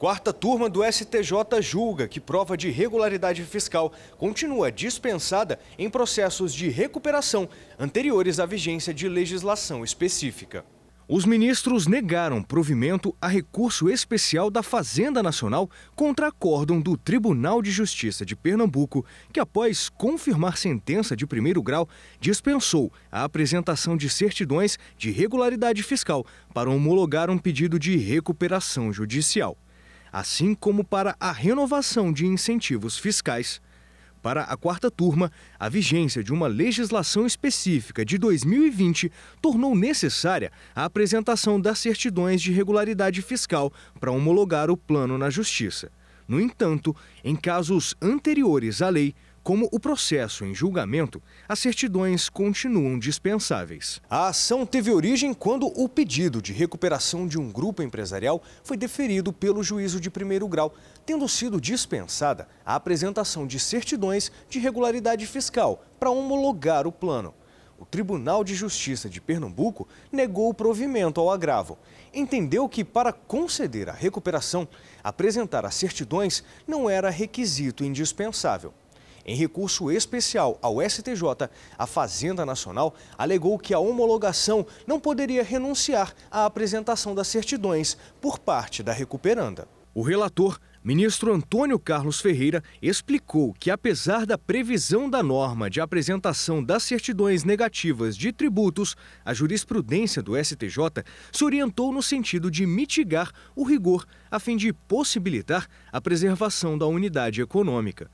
Quarta turma do STJ julga que prova de irregularidade fiscal continua dispensada em processos de recuperação anteriores à vigência de legislação específica. Os ministros negaram provimento a recurso especial da Fazenda Nacional contra acórdão do Tribunal de Justiça de Pernambuco, que após confirmar sentença de primeiro grau, dispensou a apresentação de certidões de regularidade fiscal para homologar um pedido de recuperação judicial assim como para a renovação de incentivos fiscais. Para a quarta turma, a vigência de uma legislação específica de 2020 tornou necessária a apresentação das certidões de regularidade fiscal para homologar o plano na Justiça. No entanto, em casos anteriores à lei, como o processo em julgamento, as certidões continuam dispensáveis. A ação teve origem quando o pedido de recuperação de um grupo empresarial foi deferido pelo juízo de primeiro grau, tendo sido dispensada a apresentação de certidões de regularidade fiscal para homologar o plano. O Tribunal de Justiça de Pernambuco negou o provimento ao agravo. Entendeu que, para conceder a recuperação, apresentar as certidões não era requisito indispensável. Em recurso especial ao STJ, a Fazenda Nacional alegou que a homologação não poderia renunciar à apresentação das certidões por parte da recuperanda. O relator, ministro Antônio Carlos Ferreira, explicou que, apesar da previsão da norma de apresentação das certidões negativas de tributos, a jurisprudência do STJ se orientou no sentido de mitigar o rigor a fim de possibilitar a preservação da unidade econômica.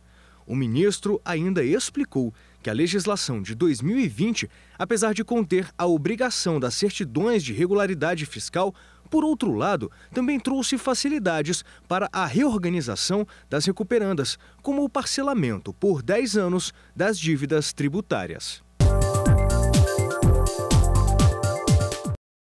O ministro ainda explicou que a legislação de 2020, apesar de conter a obrigação das certidões de regularidade fiscal, por outro lado, também trouxe facilidades para a reorganização das recuperandas, como o parcelamento por 10 anos das dívidas tributárias.